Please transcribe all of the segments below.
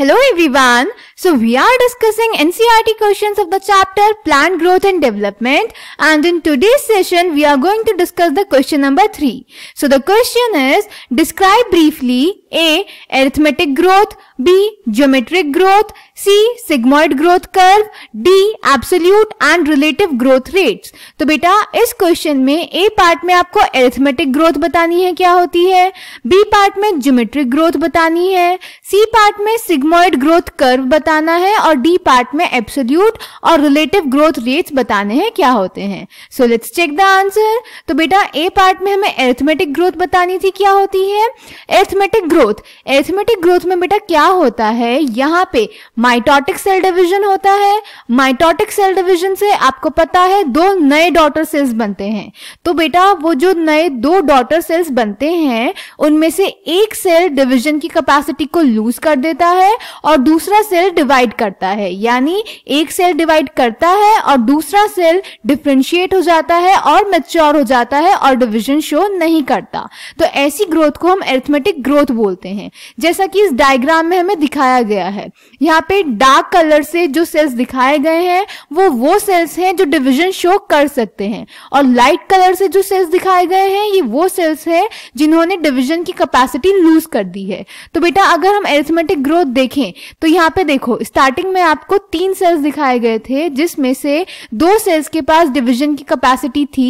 Hello everyone. So we are discussing NCRT questions of the chapter Plant Growth and Development and in today's session we are going to discuss the question number 3. So the question is describe briefly A. Arithmetic growth B. Geometric growth C sigmoid growth curve D absolute and relative growth rates तो बेटा इस question में ए part में आपको arithmetic growth बतानी है क्या होती है बी पार्ट में ज्योमेट्रिक ग्रोथ बतानी है सी पार्ट में सिग्मोइड ग्रोथ कर्व बताना है और डी पार्ट में एब्सोल्यूट और रिलेटिव ग्रोथ रेट्स बताने हैं क्या होते हैं so let's check the answer तो बेटा ए पार्ट में हमें एरिथमेटिक ग्रोथ बतानी थी क्या होती है एरिथमेटिक ग्रोथ एरिथमेटिक ग्रोथ में बेटा क्या होता है यहाँ पे माइटोटिक सेल डिवीजन होता है माइटोटिक सेल डिवीजन से आपको पता है दो नए डॉटर सेल्स बनते हैं तो बेटा वो जो नए दो डॉटर सेल्स बनते हैं उनमें से एक सेल डिवीजन की कैपेसिटी को लूज कर देता है और दूसरा सेल डिवाइड करता है यानी एक सेल डिवाइड करता है और दूसरा सेल डिफ्रेंशिएट हो जाता है और मेच्योर हो जाता है और डिविजन शो नहीं करता तो ऐसी ग्रोथ को हम एर्थमेटिक ग्रोथ बोलते हैं जैसा कि इस डायग्राम में हमें दिखाया गया है यहाँ पे पे डार्क कलर से जो सेल्स दिखाए गए हैं वो वो सेल्स हैं जो डिवीजन शो कर सकते हैं और लाइट कलर से जो सेल्स दिखाए गए हैं ये वो सेल्स है जिन्होंने डिवीजन की कैपेसिटी लूज कर दी है तो बेटा अगर हम एरिथमेटिक ग्रोथ देखें तो यहाँ पे देखो स्टार्टिंग में आपको तीन सेल्स दिखाए गए थे जिसमें से दो सेल्स के पास डिविजन की कैपेसिटी थी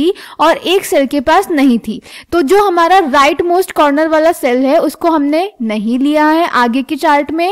और एक सेल के पास नहीं थी तो जो हमारा राइट मोस्ट कॉर्नर वाला सेल है उसको हमने नहीं लिया है आगे के चार्ट में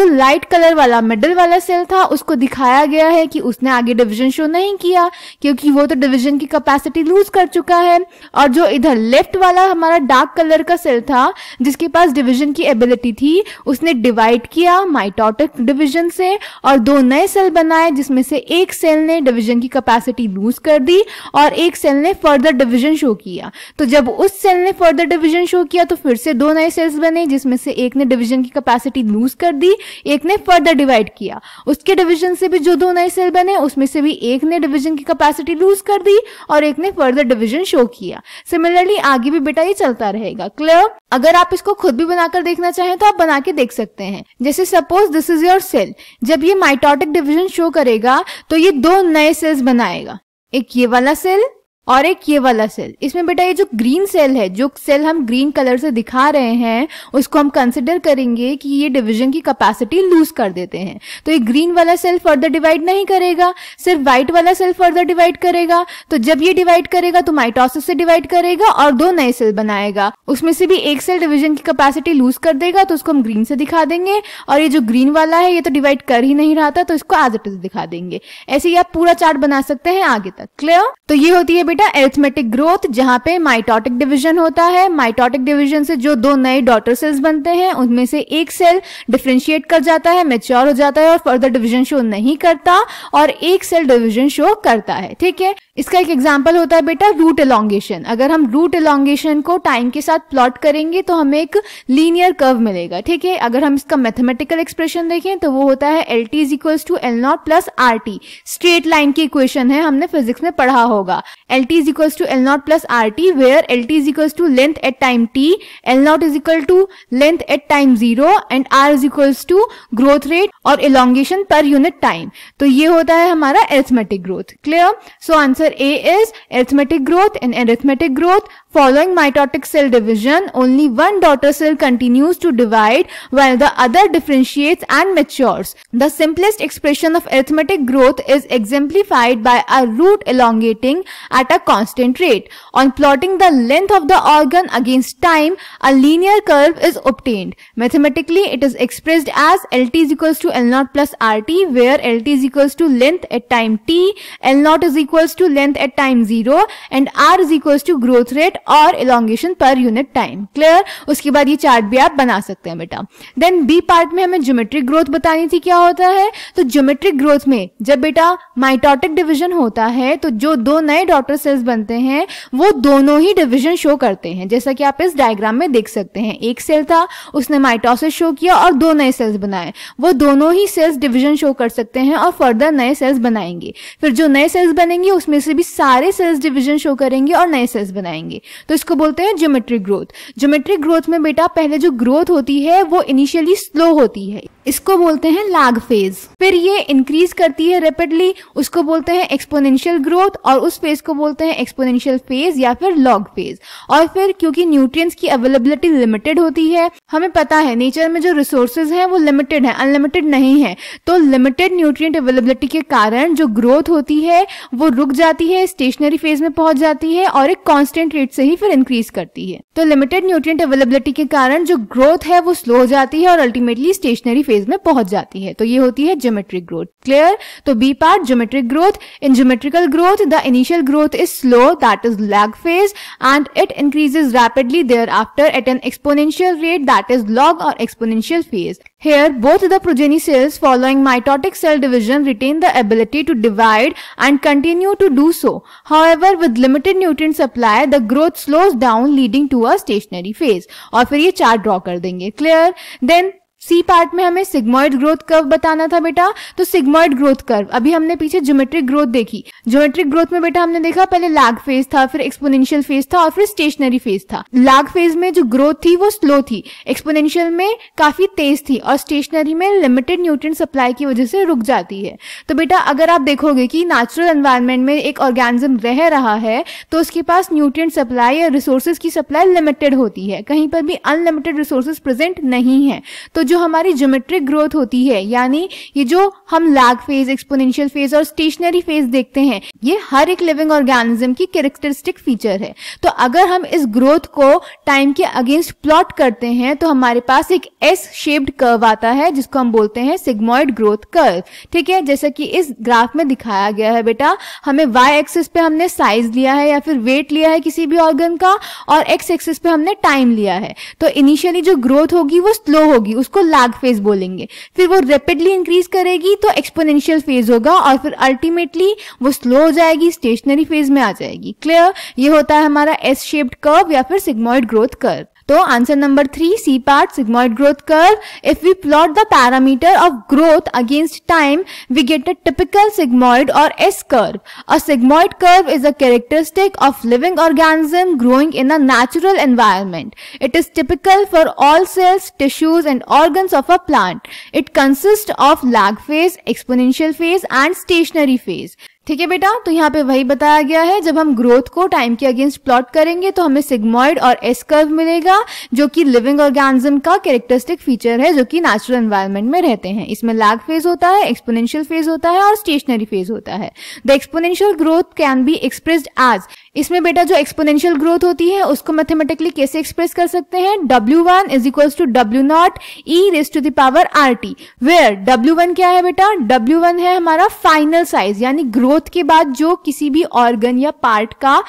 जो लाइट कलर वाला वाला मिडल वाला सेल था उसको दिखाया गया है कि उसने आगे डिवीजन शो नहीं किया क्योंकि वो तो डिवीजन की कैपेसिटी लूज कर चुका है और जो इधर लेफ्ट वाला हमारा डार्क कलर का सेल था जिसके पास डिवीजन की एबिलिटी थी उसने डिवाइड किया माइटोटिक डिवीजन से और दो नए सेल बनाए जिसमें से एक सेल ने डिवीजन की कैपेसिटी लूज कर दी और एक सेल ने फर्दर डिवीजन शो किया तो जब उस सेल ने फर्दर डिवीजन शो किया तो फिर से दो नए सेल्स बने जिसमें से एक ने डिवीजन की कैपेसिटी लूज कर दी एक ने फर्दर डिवाइड किया उसके डिवीजन से भी जो दो नए सेल बने उसमें से भी एक ने डिवीजन की कैपेसिटी लूज कर दी और एक ने फर्दर डिवीजन शो किया सिमिलरली आगे भी बेटा ये चलता रहेगा क्लियर अगर आप इसको खुद भी बनाकर देखना चाहें तो आप बना के देख सकते हैं जैसे suppose this is your cell जब ये माइटोटिक डिवीजन शो करेगा तो ये दो नए सेल्स बनाएगा एक ये वाला सेल और एक ये वाला सेल इसमें बेटा ये जो ग्रीन सेल है जो सेल हम ग्रीन कलर से दिखा रहे हैं उसको हम कंसिडर करेंगे कि ये डिवीजन की कैपेसिटी लूज कर देते हैं तो ये ग्रीन वाला सेल फर्दर डिवाइड नहीं करेगा सिर्फ व्हाइट वाला सेल फर्दर डिवाइड करेगा तो जब ये डिवाइड करेगा तो माइटोसिस से डिवाइड करेगा और दो नए सेल बनाएगा उसमें से भी एक सेल डिविजन की कैपेसिटी लूज कर देगा तो उसको हम ग्रीन से दिखा देंगे और ये जो ग्रीन वाला है ये तो डिवाइड कर ही नहीं रहा था तो इसको एज इट इज दिखा देंगे ऐसे ही आप पूरा चार्ट बना सकते हैं आगे तक क्लियर तो ये होती है बेटा एरिथमेटिक ग्रोथ जहाँ पे माइटोटिक डिवीजन होता है माइटोटिक डिवीजन से जो दो नए डॉटर सेल्स बनते हैं उनमें से एक सेल डिफ्रेंशिएट कर जाता है मेच्योर हो जाता है और फर्दर डिवीजन शो नहीं करता और एक सेल डिवीजन शो करता है ठीक है इसका एक एग्जाम्पल होता है बेटा रूट एलोंगेशन अगर हम रूट एलोंगेशन को टाइम के साथ प्लॉट करेंगे तो हमें एक लीनियर कर्व मिलेगा ठीक है अगर हम इसका मैथमेटिकल एक्सप्रेशन देखें तो वो होता है L T is equals to L not plus R T straight line की इक्वेशन है हमने फिजिक्स में पढ़ा होगा L T is equals to L not plus R T where L T is equals to length at time T L not is equal to length at time zero and R is equals to growth rate और elongation per unit time तो ये होता है हमारा arithmetic growth clear so answer answer A is arithmetic growth. In arithmetic growth, Following mitotic cell division, only one daughter cell continues to divide while the other differentiates and matures. The simplest expression of arithmetic growth is exemplified by a root elongating at a constant rate. On plotting the length of the organ against time, a linear curve is obtained. Mathematically, it is expressed as Lt is equals to L0 plus Rt where Lt is equals to length at time t, L0 is equals to length at time 0 and R is equals to growth rate और elongation per unit time clear उसके बाद ये chart भी आप बना सकते हैं बेटा देन बी पार्ट में हमें ज्योमेट्रिक ग्रोथ बतानी थी क्या होता है तो ज्योमेट्रिक ग्रोथ में जब बेटा माइटोटिक डिविजन होता है तो जो दो नए डॉटर सेल्स बनते हैं वो दोनों ही डिविजन शो करते हैं जैसा कि आप इस डायग्राम में देख सकते हैं एक सेल था उसने माइटोसिस शो किया और दो नए सेल्स बनाए वो दोनों ही सेल्स डिविजन शो कर सकते हैं और फर्दर नए सेल्स बनाएंगे फिर जो नए सेल्स बनेंगे उसमें से भी सारे सेल्स डिविजन शो करेंगे और नए सेल्स बनाएंगे तो इसको बोलते हैं ज्योमेट्रिक ग्रोथ ज्योमेट्रिक ग्रोथ में बेटा पहले जो ग्रोथ होती है वो इनिशियली स्लो होती है इसको बोलते हैं लाग फेज फिर ये इंक्रीज करती है रेपिडली उसको बोलते हैं एक्सपोनेंशियल ग्रोथ और उस फेज को बोलते हैं एक्सपोनेंशियल फेज या फिर लॉग फेज और फिर क्योंकि न्यूट्रिएंट्स की अवेलेबिलिटी लिमिटेड होती है हमें पता है नेचर में जो रिसोर्सेज हैं वो लिमिटेड है अनलिमिटेड नहीं है तो लिमिटेड न्यूट्रिय अवेलेबिलिटी के कारण जो ग्रोथ होती है वो रुक जाती है स्टेशनरी फेज में पहुंच जाती है और एक कॉन्स्टेंट रेट से ही फिर इंक्रीज करती है तो लिमिटेड न्यूट्रिएंट अवेलेबिलिटी के कारण जो ग्रोथ है वो स्लो हो जाती है और अल्टीमेटली स्टेशनरी फेज फेज में पहुंच जाती है तो ये होती है ज्योमेट्रिक ग्रोथ क्लियर तो B part geometric growth in geometrical growth the initial growth is slow that is lag phase and it increases rapidly thereafter at an exponential rate that is log or exponential phase here both the progeny cells following mitotic cell division retain the ability to divide and continue to do so however with limited nutrient supply the growth slows down leading to a stationary phase और फिर ये चार draw कर देंगे clear then सी part में हमें sigmoid growth curve बताना था बेटा तो सिग्मोइड ग्रोथ कर्व अभी हमने पीछे ज्योमेट्रिक ग्रोथ देखी ज्योमेट्रिक ग्रोथ में बेटा हमने देखा पहले लैग फेज था फिर एक्सपोनेंशियल फेज था और फिर स्टेशनरी फेज था लैग फेज में जो ग्रोथ थी वो स्लो थी एक्सपोनेंशियल में काफी तेज थी और स्टेशनरी में लिमिटेड न्यूट्रिय सप्लाई की वजह से रुक जाती है तो बेटा अगर आप देखोगे कि नेचुरल एनवायरमेंट में एक ऑर्गेनिज्म रह रहा है तो उसके पास न्यूट्रिय सप्लाई या रिसोर्सेज की सप्लाई लिमिटेड होती है कहीं पर भी अनलिमिटेड रिसोर्सेज प्रेजेंट नहीं है तो जो जो हमारी ज्योमेट्रिक ग्रोथ होती है यानी ये जो हम लैग फेज एक्सपोनेंशियल फेज और स्टेशनरी फेज देखते हैं ये हर एक लिविंग ऑर्गेनिज्म की कैरेक्टरिस्टिक फीचर है तो अगर हम इस ग्रोथ को टाइम के अगेंस्ट प्लॉट करते हैं तो हमारे पास एक एस शेप्ड कर्व आता है जिसको हम बोलते हैं सिग्मोइड ग्रोथ कर्व ठीक है जैसा कि इस ग्राफ में दिखाया गया है बेटा हमें वाई एक्सिस पे हमने साइज लिया है या फिर वेट लिया है किसी भी ऑर्गन का और एक्स एक्सिस पे हमने टाइम लिया है तो इनिशियली जो ग्रोथ होगी वो स्लो होगी उसको लैग फेज बोलेंगे फिर वो रेपिडली इंक्रीज करेगी तो एक्सपोनेंशियल फेज होगा और फिर अल्टीमेटली वो स्लो जाएगी स्टेशनरी फेज में आ जाएगी क्लियर ये होता है हमारा एस शेप्ड कर्व या फिर सिग्मोइड ग्रोथ कर्व तो answer number three C part sigmoid growth curve if we plot the parameter of growth against time we get a typical sigmoid or S curve a sigmoid curve is a characteristic of living organism growing in a natural environment it is typical for all cells tissues and organs of a plant it consist of lag phase exponential phase and stationary phase ठीक है बेटा तो यहाँ पे वही बताया गया है जब हम ग्रोथ को टाइम के अगेंस्ट प्लॉट करेंगे तो हमें सिग्मॉइड और एस कर्व मिलेगा जो कि लिविंग ऑर्गेनिज्म का कैरेक्टरिस्टिक फीचर है जो कि नेचुरल एनवायरनमेंट में रहते हैं इसमें लैग फेज होता है एक्सपोनेंशियल फेज होता है और स्टेशनरी फेज होता है the exponential growth can be expressed as इसमें बेटा जो एक्सपोनेंशियल ग्रोथ होती है उसको मैथमेटिकली कैसे एक्सप्रेस कर सकते हैं W one is equal to W not E raise to the power R T where W one क्या है बेटा डब्ल्यू वन है हमारा फाइनल साइज यानी ग्रोथ ग्रोथ के बाद जो किसी भी ऑर्गन या पार्ट का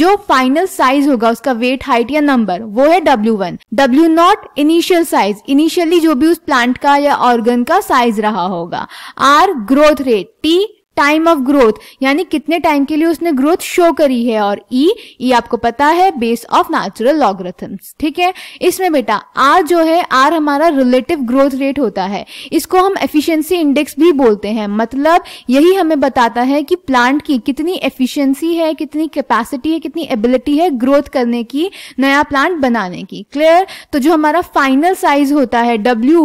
जो फाइनल साइज होगा उसका वेट हाइट या नंबर वो है W one W not initial size initially जो भी उस प्लांट का या ऑर्गन का साइज रहा होगा R growth rate T time of growth यानी कितने टाइम के लिए उसने ग्रोथ शो करी है और ई e, ई e आपको पता है बेस ऑफ नेचुरल लॉग्रथम्स ठीक है इसमें बेटा आर जो है आर हमारा रिलेटिव ग्रोथ रेट होता है इसको हम एफिशिएंसी इंडेक्स भी बोलते हैं मतलब यही हमें बताता है कि प्लांट की कितनी एफिशिएंसी है कितनी कैपेसिटी है कितनी एबिलिटी है ग्रोथ करने की नया प्लांट बनाने की क्लियर तो जो हमारा फाइनल साइज होता है डब्ल्यू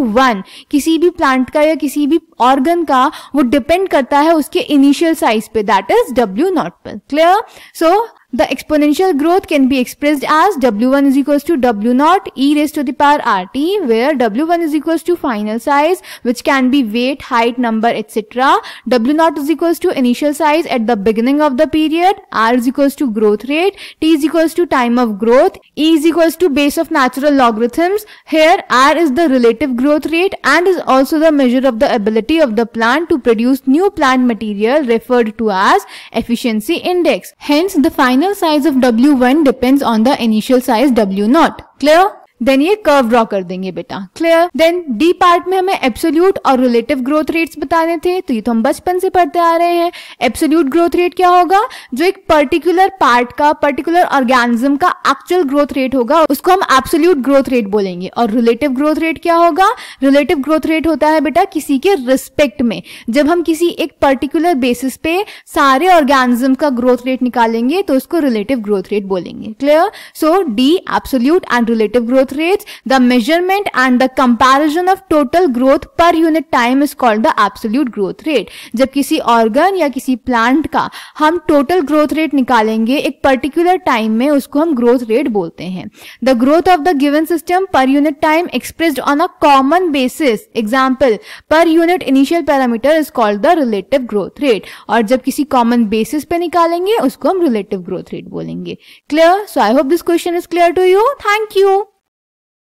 किसी भी प्लांट का या किसी भी ऑर्गन का वो डिपेंड करता है उसके इनिशियल साइज पे दैट इज डब्ल्यू नॉट पर clear so The exponential growth can be expressed as W1 is equals to W0 e raised to the power RT where W1 is equals to final size which can be weight, height, number etc. W0 is equals to initial size at the beginning of the period, R is equals to growth rate, T is equals to time of growth, E is equals to base of natural logarithms. Here R is the relative growth rate and is also the measure of the ability of the plant to produce new plant material referred to as efficiency index. Hence the final final size of W1 depends on the initial size W0. Clear? Then ये curve draw कर देंगे बेटा clear then D part में हमें absolute और relative growth rates बताने थे तो ये तो हम बचपन से पढ़ते आ रहे हैं एब्सोल्यूट ग्रोथ रेट क्या होगा जो एक पर्टिकुलर पार्ट का पर्टिकुलर ऑर्गेनिज्म का एक्चुअल ग्रोथ रेट होगा उसको हम एब्सोल्यूट ग्रोथ रेट बोलेंगे और रिलेटिव ग्रोथ रेट क्या होगा रिलेटिव ग्रोथ रेट होता है बेटा किसी के रिस्पेक्ट में जब हम किसी एक पर्टिकुलर बेसिस पे सारे ऑर्गेनिज्म का ग्रोथ रेट निकालेंगे तो उसको रिलेटिव ग्रोथ रेट बोलेंगे clear so D absolute and relative growth growth rates, the measurement and the comparison of total growth per unit time is called the absolute growth rate. जब किसी organ या किसी plant का हम total growth rate निकालेंगे एक particular time में उसको हम ग्रोथ रेट बोलते हैं the growth of the given system per unit time expressed on a common basis example per unit initial parameter is called the relative growth rate और जब किसी कॉमन बेसिस पे निकालेंगे उसको हम रिलेटिव ग्रोथ रेट बोलेंगे clear so I hope this question is clear to you thank you